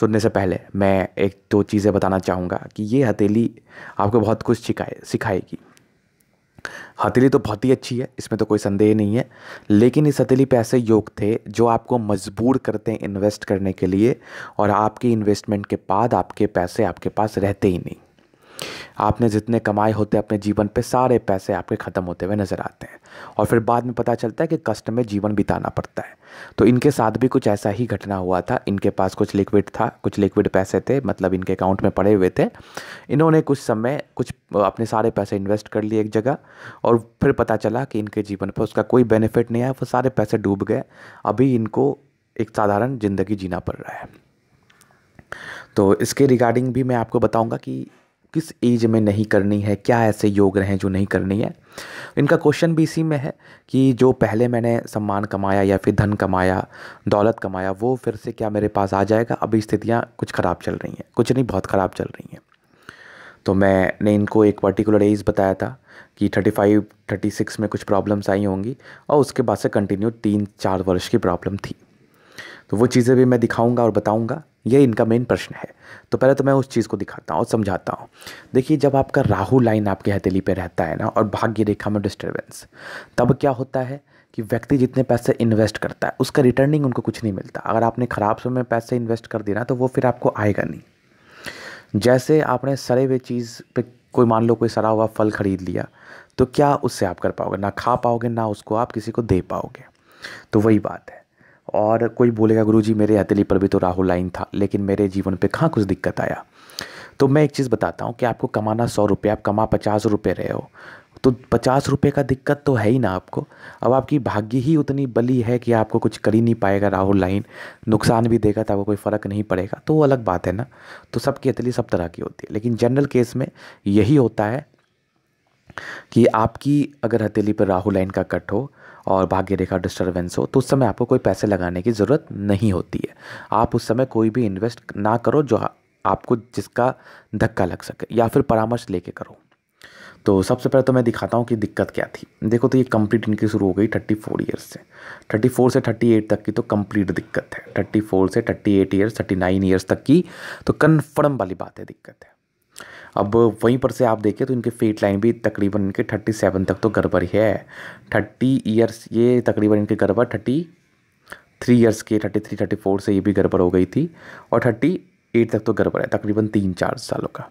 सुनने से पहले मैं एक दो चीज़ें बताना चाहूँगा कि ये हथेली आपको बहुत कुछ सिखाए सिखाएगी हथेली तो बहुत ही अच्छी है इसमें तो कोई संदेह नहीं है लेकिन इस हथेली पे ऐसे योग थे जो आपको मजबूर करते हैं इन्वेस्ट करने के लिए और आपके इन्वेस्टमेंट के बाद आपके पैसे आपके पास रहते ही नहीं आपने जितने कमाए होते हैं अपने जीवन पे सारे पैसे आपके ख़त्म होते हुए नज़र आते हैं और फिर बाद में पता चलता है कि कष्ट में जीवन बिताना पड़ता है तो इनके साथ भी कुछ ऐसा ही घटना हुआ था इनके पास कुछ लिक्विड था कुछ लिक्विड पैसे थे मतलब इनके अकाउंट में पड़े हुए थे इन्होंने कुछ समय कुछ अपने सारे पैसे इन्वेस्ट कर लिए एक जगह और फिर पता चला कि इनके जीवन पर उसका कोई बेनिफिट नहीं आया वो सारे पैसे डूब गए अभी इनको एक साधारण ज़िंदगी जीना पड़ रहा है तो इसके रिगार्डिंग भी मैं आपको बताऊंगा कि किस एज में नहीं करनी है क्या ऐसे योग हैं जो नहीं करनी है इनका क्वेश्चन भी इसी में है कि जो पहले मैंने सम्मान कमाया या फिर धन कमाया दौलत कमाया वो फिर से क्या मेरे पास आ जाएगा अभी स्थितियाँ कुछ ख़राब चल रही हैं कुछ नहीं बहुत ख़राब चल रही हैं तो मैंने इनको एक पर्टिकुलर एज बताया था कि थर्टी फाइव थर्टी सिक्स में कुछ प्रॉब्लम्स आई होंगी और उसके बाद से कंटिन्यू तीन चार वर्ष की प्रॉब्लम थी तो वो चीज़ें भी मैं दिखाऊंगा और बताऊंगा ये इनका मेन प्रश्न है तो पहले तो मैं उस चीज़ को दिखाता हूँ और समझाता हूँ देखिए जब आपका राहु लाइन आपके हथेली पे रहता है ना और भाग्य रेखा में डिस्टर्बेंस तब क्या होता है कि व्यक्ति जितने पैसे इन्वेस्ट करता है उसका रिटर्निंग उनको कुछ नहीं मिलता अगर आपने ख़राब समय में पैसे इन्वेस्ट कर दिया ना तो वो फिर आपको आएगा नहीं जैसे आपने सड़े हुए चीज़ पे कोई मान लो कोई सड़ा हुआ फल ख़रीद लिया तो क्या उससे आप कर पाओगे ना खा पाओगे ना उसको आप किसी को दे पाओगे तो वही बात है और कोई बोलेगा गुरु जी मेरे हथेली पर भी तो राहु लाइन था लेकिन मेरे जीवन पे कहाँ कुछ दिक्कत आया तो मैं एक चीज़ बताता हूँ कि आपको कमाना सौ रुपये आप कमा पचास रुपये रहे हो तो पचास रुपये का दिक्कत तो है ही ना आपको अब आपकी भाग्य ही उतनी बली है कि आपको कुछ कर ही नहीं पाएगा राहुल लाइन नुकसान भी देगा तो आपको कोई फ़र्क नहीं पड़ेगा तो वो अलग बात है ना तो सबकी अतली सब तरह की होती है लेकिन जनरल केस में यही होता है कि आपकी अगर हथेली पर राहुल लाइन का कट हो और भाग्य रेखा डिस्टर्बेंस हो तो उस समय आपको कोई पैसे लगाने की ज़रूरत नहीं होती है आप उस समय कोई भी इन्वेस्ट ना करो जो आपको जिसका धक्का लग सके या फिर परामर्श लेके करो तो सबसे पहले तो मैं दिखाता हूँ कि दिक्कत क्या थी देखो तो ये कंप्लीट इनकी शुरू हो गई थर्टी फोर ईयर्स से थर्टी फोर से थर्टी एट तक की तो कंप्लीट दिक्कत है थर्टी फोर से thirty eight years thirty nine years तक की तो कन्फर्म वाली बात है दिक्कत है अब वहीं पर से आप देखें तो इनके फेट लाइन भी तकरीबन इनके थर्टी सेवन तक तो गड़बड़ है थर्टी ईयर्स ये तकरीबन इनके गड़बड़ थर्टी थ्री ईयर्स के थर्टी थ्री थर्टी फोर से ये भी गड़बड़ हो गई थी और थर्टी एट तक तो गड़बड़ है तकरीबन तीन चार सालों का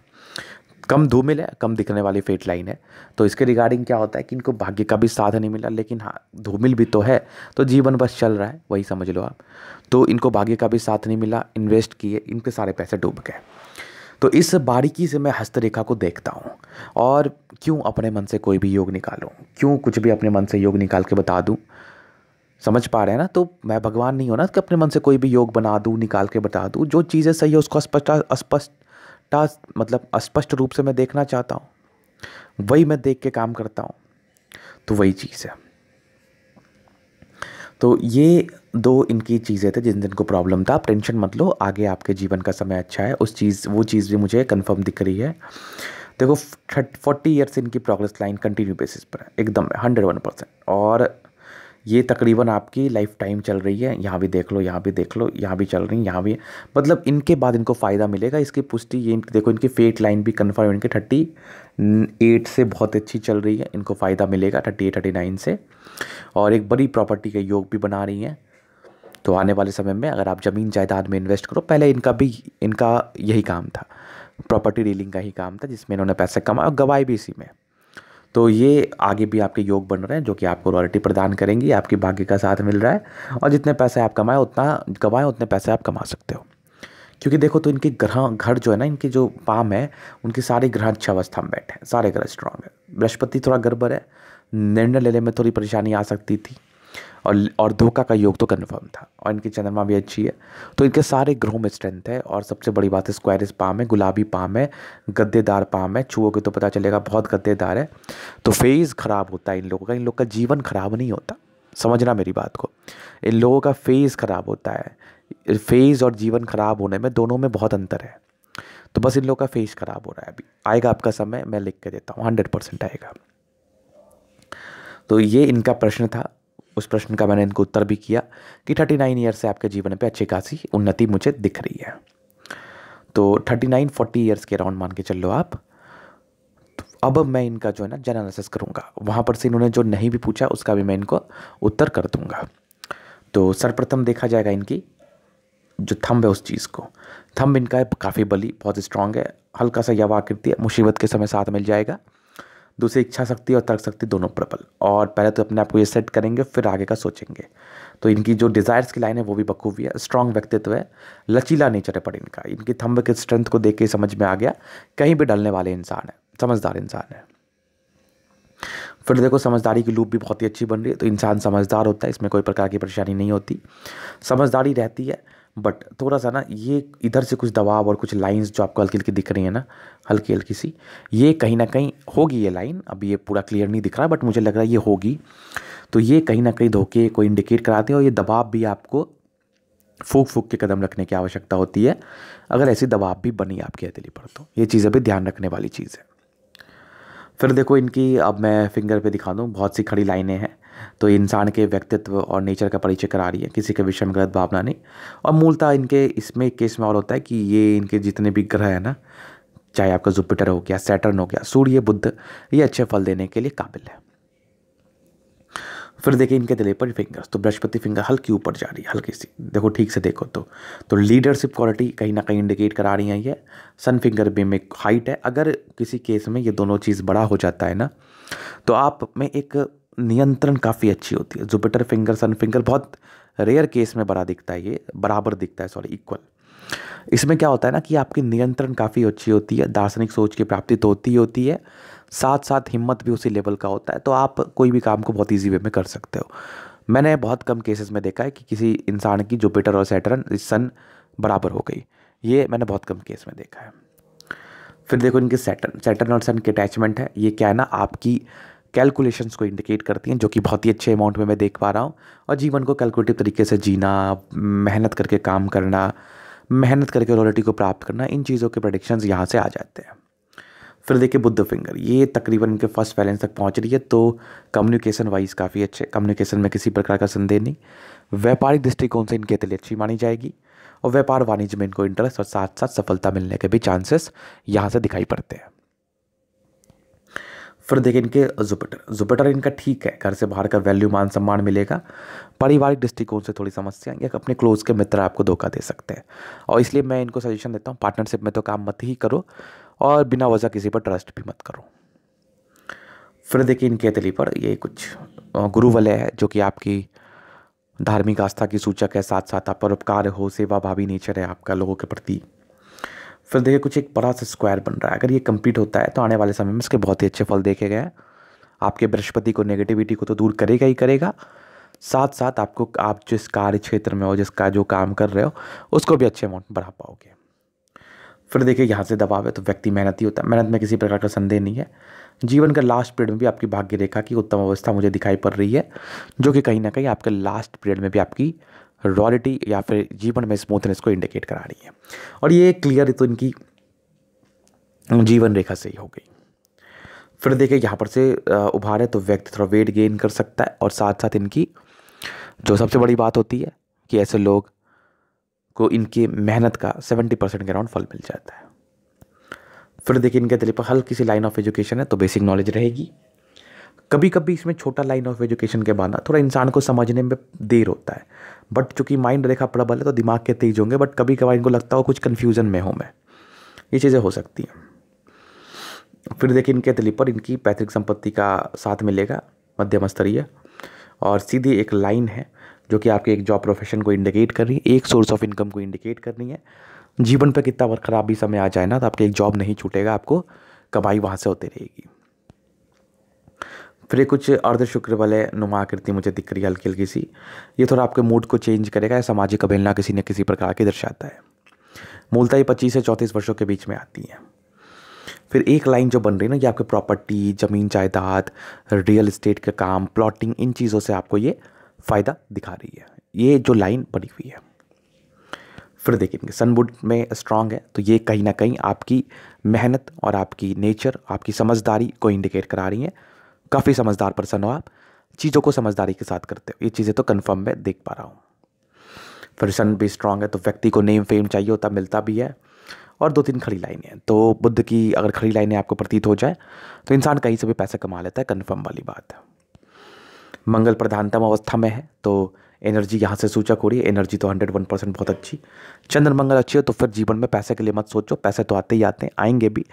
कम धूमिल है कम दिखने वाली फेट लाइन है तो इसके रिगार्डिंग क्या होता है कि इनको भाग्य का भी साथ नहीं मिला लेकिन हाँ धूमिल भी तो है तो जीवन बस चल रहा है वही समझ लो आप तो इनको भाग्य का भी साथ नहीं मिला इन्वेस्ट किए इनके सारे पैसे डूब गए तो इस बारीकी से मैं हस्तरेखा को देखता हूँ और क्यों अपने मन से कोई भी योग निकालूँ क्यों कुछ भी अपने मन से योग निकाल के बता दूँ समझ पा रहे हैं ना तो मैं भगवान नहीं हूँ ना कि अपने मन से कोई भी योग बना दूँ निकाल के बता दूँ जो चीज़ें सही है उसको स्पष्ट अस्पष्टता मतलब स्पष्ट रूप से मैं देखना चाहता हूँ वही मैं देख के काम करता हूँ तो वही चीज़ है तो ये दो इनकी चीज़ें थे जिन जिनको प्रॉब्लम था आप टेंशन मत लो आगे आपके जीवन का समय अच्छा है उस चीज़ वो चीज़ भी मुझे कंफर्म दिख रही है देखो थर्ट फोर्टी ईयर्स इनकी प्रोग्रेस लाइन कंटिन्यू बेसिस पर है एकदम हंड्रेड वन परसेंट और ये तकरीबन आपकी लाइफ टाइम चल रही है यहाँ भी देख लो यहाँ भी देख लो यहाँ भी चल रही है यहाँ भी मतलब इनके बाद इनको फ़ायदा मिलेगा इसकी पुष्टि ये देखो इनकी फेट लाइन भी कन्फर्म इनके थर्टी एट से बहुत अच्छी चल रही है इनको फ़ायदा मिलेगा थर्टी एट थर्टी नाइन से और एक बड़ी प्रॉपर्टी का योग भी बना रही हैं तो आने वाले समय में अगर आप ज़मीन जायदाद में इन्वेस्ट करो पहले इनका भी इनका यही काम था प्रॉपर्टी डीलिंग का ही काम था जिसमें इन्होंने पैसे कमाए और गवाए भी इसी में तो ये आगे भी आपके योग बन रहे हैं जो कि आपको रॉयल्टी प्रदान करेंगी आपके भाग्य का साथ मिल रहा है और जितने पैसे आप कमाएं उतना कमाएँ उतने पैसे आप कमा सकते हो क्योंकि देखो तो इनके ग्रह घर जो है ना इनके जो पाम है उनके सारे ग्रह अच्छा अवस्था में बैठे हैं सारे ग्रह स्ट्रांग है बृहस्पति थोड़ा गड़बड़ है निर्णय लेने में थोड़ी परेशानी आ सकती थी और और धोखा का योग तो कन्फर्म था और इनकी चंद्रमा भी अच्छी है तो इनके सारे ग्रहों में स्ट्रेंथ है और सबसे बड़ी बात है स्क्वायरिस पाम है गुलाबी पाम है गद्देदार पाम है के तो पता चलेगा बहुत गद्देदार है तो फेज़ ख़राब होता है इन लोगों का इन लोग का जीवन ख़राब नहीं होता समझना मेरी बात को इन लोगों का फेज़ ख़राब होता है फेज़ और जीवन ख़राब होने में दोनों में बहुत अंतर है तो बस इन लोग का फेस ख़राब हो रहा है अभी आएगा आपका समय मैं लिख के देता हूँ हंड्रेड परसेंट आएगा तो ये इनका प्रश्न था उस प्रश्न का मैंने इनको उत्तर भी किया कि थर्टी नाइन ईयर से आपके जीवन पे अच्छी खासी उन्नति मुझे दिख रही है तो थर्टी नाइन फोर्टी ईयर्स के अराउंड मान के चल लो आप तो अब मैं इनका जो है ना जन एनालिसिस करूँगा वहाँ पर से इन्होंने जो नहीं भी पूछा उसका भी मैं इनको उत्तर कर दूँगा तो सर्वप्रथम देखा जाएगा इनकी जो थम्ब है उस चीज़ को थम्ब इनका काफ़ी बली बहुत स्ट्रांग है हल्का सा यवा आकृति है मुसीबत के समय साथ मिल जाएगा दूसरी इच्छा शक्ति और तर्क शक्ति दोनों प्रबल और पहले तो अपने आप को ये सेट करेंगे फिर आगे का सोचेंगे तो इनकी जो डिज़ायर्स की लाइन है वो भी बखूबी है स्ट्रॉन्ग व्यक्तित्व है लचीला नेचर है पर इनका इनकी थम्ब के स्ट्रेंथ को देख के समझ में आ गया कहीं भी डलने वाले इंसान है समझदार इंसान है फिर देखो समझदारी की लूप भी बहुत ही अच्छी बन रही है तो इंसान समझदार होता है इसमें कोई प्रकार की परेशानी नहीं होती समझदारी रहती है बट थोड़ा सा ना ये इधर से कुछ दबाव और कुछ लाइंस जो आपको हल्की हल्की दिख रही है ना हल्की हल्की सी ये कहीं ना कहीं होगी ये लाइन अभी ये पूरा क्लियर नहीं दिख रहा बट मुझे लग रहा है ये होगी तो ये कहीं ना कहीं धोखे को इंडिकेट कराते हैं और ये दबाव भी आपको फूक फूक के कदम रखने की आवश्यकता होती है अगर ऐसी दबाव भी बनी आपकी हथेली पर तो ये चीज़ें भी ध्यान रखने वाली चीज़ है फिर देखो इनकी अब मैं फिंगर पे दिखा दूँ बहुत सी खड़ी लाइनें हैं तो इंसान के व्यक्तित्व और नेचर का परिचय करा रही है किसी के विषय में गलत भावना नहीं और मूलतः इनके इसमें केस में और होता है कि ये इनके जितने भी ग्रह हैं ना चाहे आपका जुपिटर हो गया सैटर्न हो गया सूर्य बुद्ध ये अच्छे फल देने के लिए काबिल है फिर देखिए इनके दिले पर फिंगर्स तो बृहस्पति फिंगर हल्की ऊपर जा रही है हल्की सी देखो ठीक से देखो तो तो लीडरशिप क्वालिटी कहीं ना कहीं इंडिकेट करा रही है ये सन फिंगर भी में हाइट है अगर किसी केस में ये दोनों चीज़ बड़ा हो जाता है ना तो आप में एक नियंत्रण काफ़ी अच्छी होती है जुपिटर फिंगर सन फिंगर बहुत रेयर केस में बड़ा दिखता है ये बराबर दिखता है सॉरी इक्वल इसमें क्या होता है ना कि आपकी नियंत्रण काफ़ी अच्छी होती है दार्शनिक सोच की प्राप्ति तो होती ही होती है साथ साथ हिम्मत भी उसी लेवल का होता है तो आप कोई भी काम को बहुत ईजी वे में कर सकते हो मैंने बहुत कम केसेस में देखा है कि किसी इंसान की जुपिटर और सैटर्न सन बराबर हो गई ये मैंने बहुत कम केस में देखा है फिर देखो इनके सैटर्न सैटर्न और सन के अटैचमेंट है ये क्या है ना आपकी कैलकुलेशंस को इंडिकेट करती हैं जो कि बहुत ही अच्छे अमाउंट में मैं देख पा रहा हूँ और जीवन को कैलकुलेटिव तरीके से जीना मेहनत करके काम करना मेहनत करके रॉयल्टी को प्राप्त करना इन चीज़ों के प्रडिक्शन यहाँ से आ जाते हैं फिर देखिए बुद्ध फिंगर ये तकरीबन इनके फर्स्ट बैलेंस तक पहुँच रही है तो कम्युनिकेशन वाइज काफ़ी अच्छे कम्युनिकेशन में किसी प्रकार का संदेह नहीं व्यापारिक दृष्टिकोण से इनके लिए अच्छी मानी जाएगी और व्यापार वाणिज्य में इनको इंटरेस्ट और साथ साथ सफलता मिलने के भी चांसेस यहाँ से दिखाई पड़ते हैं फिर देखें इनके जुपिटर जुपिटर इनका ठीक है घर से बाहर का वैल्यू मान सम्मान मिलेगा पारिवारिक दृष्टिकोण से थोड़ी समस्या या अपने क्लोज के मित्र आपको धोखा दे सकते हैं और इसलिए मैं इनको सजेशन देता हूँ पार्टनरशिप में तो काम मत ही करो और बिना वजह किसी पर ट्रस्ट भी मत करो फिर देखिए इनके अतली पर ये कुछ गुरु वलय है जो कि आपकी धार्मिक आस्था की सूचक है साथ साथ आप परोपकार हो सेवा भावी नेचर है आपका लोगों के प्रति फिर देखिए कुछ एक बड़ा सा स्क्वायर बन रहा है अगर ये कंप्लीट होता है तो आने वाले समय में इसके बहुत ही अच्छे फल देखे गए हैं आपके बृहस्पति को नेगेटिविटी को तो दूर करेगा ही करेगा साथ साथ आपको आप जिस कार्य क्षेत्र में हो जिसका जो काम कर रहे हो उसको भी अच्छे अमाउंट बढ़ा पाओगे फिर देखिए यहाँ से दबाव है तो व्यक्ति मेहनती होता है मेहनत में किसी प्रकार का संदेह नहीं है जीवन के लास्ट पीरियड में भी आपकी भाग्य रेखा की उत्तम अवस्था मुझे दिखाई पड़ रही है जो कि कहीं ना कहीं आपके लास्ट पीरियड में भी आपकी रॉयलिटी या फिर जीवन में स्मूथनेस को इंडिकेट करा रही है और ये क्लियर तो इनकी जीवन रेखा से ही हो गई फिर देखिए यहाँ पर से उभारे तो व्यक्ति थोड़ा वेट गेन कर सकता है और साथ साथ इनकी जो सबसे बड़ी बात होती है कि ऐसे लोग को इनकी मेहनत का सेवेंटी परसेंट के अराउंड फल मिल जाता है फिर देखिए इनके दिल पर हल्की सी लाइन ऑफ एजुकेशन है तो बेसिक नॉलेज रहेगी कभी कभी इसमें छोटा लाइन ऑफ एजुकेशन के बाद थोड़ा इंसान को समझने में देर होता है बट चूंकि माइंड रेखा प्रबल है तो दिमाग के तेज होंगे बट कभी कभार इनको लगता हो कुछ कन्फ्यूज़न में हूँ मैं ये चीज़ें हो सकती हैं फिर देखिए इनके दिली पर इनकी पैतृक संपत्ति का साथ मिलेगा मध्यम स्तरीय और सीधी एक लाइन है जो कि आपके एक जॉब प्रोफेशन को इंडिकेट कर रही है एक सोर्स ऑफ इनकम को इंडिकेट कर रही है जीवन पर कितना वर्क खराब भी समय आ जाए ना तो आपके एक जॉब नहीं छूटेगा आपको कमाई वहाँ से होती रहेगी फिर ये कुछ अर्ध शुक्र वाले नुमा आकृति मुझे दिख रही है हल्की हल्की सी ये थोड़ा आपके मूड को चेंज करेगा या सामाजिक अवहेलना किसी न किसी प्रकार की दर्शाता है मूलतः ये पच्चीस से चौंतीस वर्षों के बीच में आती है फिर एक लाइन जो बन रही है ना ये आपके प्रॉपर्टी ज़मीन जायदाद रियल इस्टेट का काम प्लॉटिंग इन चीज़ों से आपको ये फ़ायदा दिखा रही है ये जो लाइन बनी हुई है फिर देखेंगे सनबुड में स्ट्रांग है तो ये कहीं ना कहीं आपकी मेहनत और आपकी नेचर आपकी समझदारी को इंडिकेट करा रही है काफ़ी समझदार पर्सन हो आप चीज़ों को समझदारी के साथ करते हो ये चीज़ें तो कन्फर्म मैं देख पा रहा हूँ पर्सन भी स्ट्रांग है तो व्यक्ति को नेम फेम चाहिए होता मिलता भी है और दो तीन खड़ी लाइनें हैं तो बुद्ध की अगर खड़ी लाइनें आपको प्रतीत हो जाए तो इंसान कहीं से भी पैसा कमा लेता है कन्फर्म वाली बात है मंगल प्रधानतम अवस्था में है तो एनर्जी यहाँ से सूचक हो रही है एनर्जी तो हंड्रेड वन परसेंट बहुत अच्छी चंद्र मंगल अच्छी है तो फिर जीवन में पैसे के लिए मत सोचो पैसे तो आते ही आते हैं आएंगे भी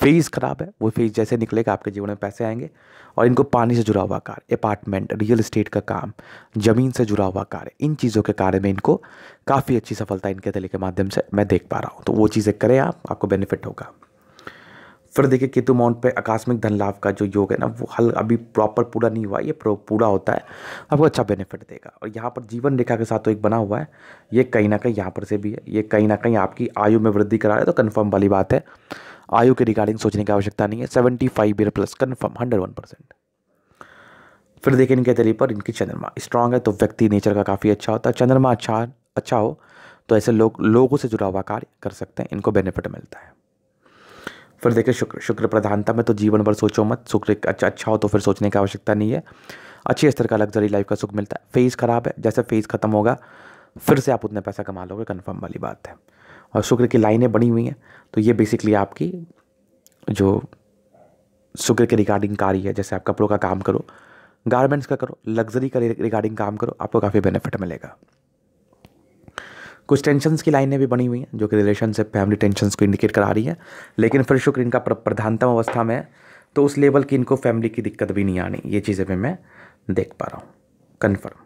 फेज़ ख़राब है वो फेज़ जैसे निकलेगा आपके जीवन में पैसे आएंगे और इनको पानी से जुड़ा हुआ कार्य अपार्टमेंट रियल इस्टेट का काम ज़मीन से जुड़ा हुआ कार्य इन चीज़ों के कार्य में इनको काफ़ी अच्छी सफलता इनके तले के माध्यम से मैं देख पा रहा हूँ तो वो चीज़ें करें आप आपको बेनिफिट होगा फिर देखिए केतु माउंट पे आकस्मिक धन लाभ का जो योग है ना वो हल अभी प्रॉपर पूरा नहीं हुआ ये पूरा होता है आपको अच्छा बेनिफिट देगा और यहाँ पर जीवन रेखा के साथ तो एक बना हुआ है ये कहीं ना कहीं यहाँ पर से भी है ये कहीं ना कहीं आपकी आयु में वृद्धि करा रहा है तो कन्फर्म वाली बात है आयु के रिगार्डिंग सोचने की आवश्यकता नहीं है seventy five year plus confirm hundred one percent फिर देखिए इनके तरीके पर इनकी चंद्रमा स्ट्रांग है तो व्यक्ति नेचर का काफ़ी अच्छा होता है चंद्रमा अच्छा अच्छा हो तो ऐसे लोग लोगों से जुड़ा हुआ कार्य कर सकते हैं इनको बेनिफिट मिलता है फिर देखिए शुक्र शुक्र प्रधानता में तो जीवन भर सोचो मत शुक्र अच्छा अच्छा हो तो फिर सोचने की आवश्यकता नहीं है अच्छे स्तर का लग्जरी लाइफ का सुख मिलता है फेज़ ख़राब है जैसे फेज़ ख़त्म होगा फिर से आप उतने पैसा कमा लोगे कन्फर्म वाली बात है और शुक्र की लाइनें बनी हुई हैं तो ये बेसिकली आपकी जो शुक्र के रिगार्डिंग कार्य है जैसे आप कपड़ों का काम करो गारमेंट्स का करो लग्जरी का रिगार्डिंग काम करो आपको काफ़ी बेनिफिट मिलेगा कुछ टेंशन की लाइनें भी बनी हुई हैं जो कि रिलेशनशिप फैमिली टेंशन को इंडिकेट करा रही है लेकिन फिर शुक्र इनका प्रधानतम अवस्था में है तो उस लेवल की इनको फैमिली की दिक्कत भी नहीं आनी ये चीज़ें भी मैं देख पा रहा हूँ कन्फर्म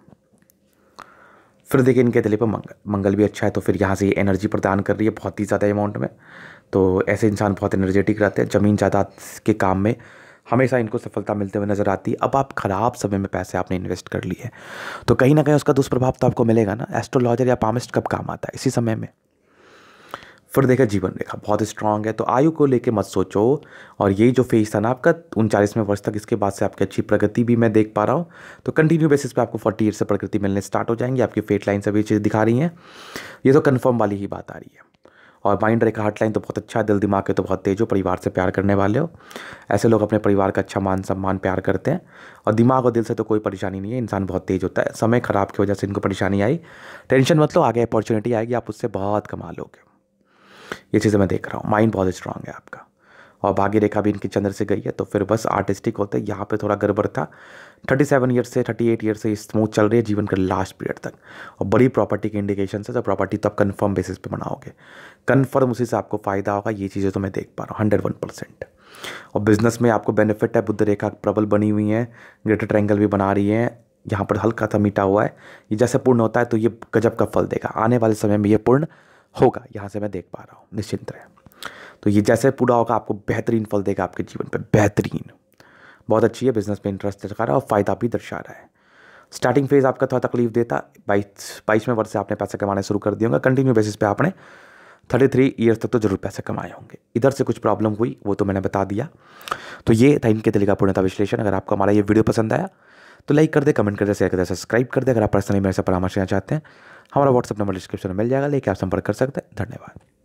फिर देखिए इनके दिले पर मंगल मंगल भी अच्छा है तो फिर यहाँ से ये एनर्जी प्रदान कर रही है बहुत ही ज़्यादा अमाउंट में तो ऐसे इंसान बहुत एनर्जेटिक रहते हैं ज़मीन जायदाद के काम में हमेशा इनको सफलता मिलते हुए नज़र आती है अब आप ख़राब समय में पैसे आपने इन्वेस्ट कर लिए तो कहीं ना कहीं उसका दुष्प्रभाव तो आपको मिलेगा ना एस्ट्रोलॉजर या पामिस्ट कब काम आता है इसी समय में फिर देखा जीवन रेखा बहुत स्ट्रांग है तो आयु को लेके मत सोचो और ये जो फेज था ना आपका उनचालीसवें वर्ष तक इसके बाद से आपकी अच्छी प्रगति भी मैं देख पा रहा हूँ तो कंटिन्यू बेसिस पे आपको फोर्टी ईयर से प्रगति मिलने स्टार्ट हो जाएंगी आपकी फेट लाइन सभी चीज़ दिखा रही हैं ये तो कन्फर्म वाली ही बात आ रही है और माइंड रेखा लाइन तो बहुत अच्छा दिल दिमाग के तो बहुत तेज हो परिवार से प्यार करने वाले हो ऐसे लोग अपने परिवार का अच्छा मान सम्मान प्यार करते हैं और दिमाग और दिल से तो कोई परेशानी नहीं है इंसान बहुत तेज होता है समय ख़राब की वजह से इनको परेशानी आई टेंशन मतलब आगे अपॉर्चुनिटी आएगी आप उससे बहुत कमा लोगे ये चीज़ें मैं देख रहा हूँ माइंड बहुत स्ट्रांग है आपका और भाग्य रेखा भी इनकी चंद्र से गई है तो फिर बस आर्टिस्टिक होते यहाँ पे थोड़ा गड़बड़ था थर्टी सेवन ईयर से थर्टी एट ईयर से स्मूथ चल रही है जीवन के लास्ट पीरियड तक और बड़ी प्रॉपर्टी के इंडिकेशन है तो प्रॉपर्टी तो आप कन्फर्म बेसिस पे बनाओगे कन्फर्म उसी से आपको फ़ायदा होगा ये चीज़ें तो मैं देख पा रहा हूँ हंड्रेड वन परसेंट और बिज़नेस में आपको बेनिफिट है बुद्ध रेखा प्रबल बनी हुई है ग्रेटर ट्रैंगल भी बना रही है यहाँ पर हल्का सा मीठा हुआ है ये जैसे पूर्ण होता है तो ये गजब का फल देगा आने वाले समय में ये पूर्ण होगा यहाँ से मैं देख पा रहा हूँ निश्चिंत रहें तो ये जैसे पूरा होगा आपको बेहतरीन फल देगा आपके जीवन पर बेहतरीन बहुत अच्छी है बिजनेस में इंटरेस्ट दिखा रहा है और फ़ायदा भी दर्शा रहा है स्टार्टिंग फेज़ आपका थोड़ा तकलीफ देता बाईस बाईसवें वर्ष से आपने पैसे कमाने शुरू कर दिए होंगे कंटिन्यू बेसिस पे आपने थर्टी थ्री ईयर्स तक तो जरूर पैसे कमाए होंगे इधर से कुछ प्रॉब्लम हुई वो तो मैंने बता दिया तो ये था इनके का पूर्णता विश्लेषण अगर आपको हमारा ये वीडियो पसंद आया तो लाइक कर दे कमेंट कर दे शेयर कर दे सब्सक्राइब कर दे अगर आप पर्सनली मेरे से परामर्श लेना चाहते हैं हमारा व्हाट्सअप नंबर डिस्क्रिप्शन में मिल जाएगा लेकिन आप संपर्क कर सकते हैं धन्यवाद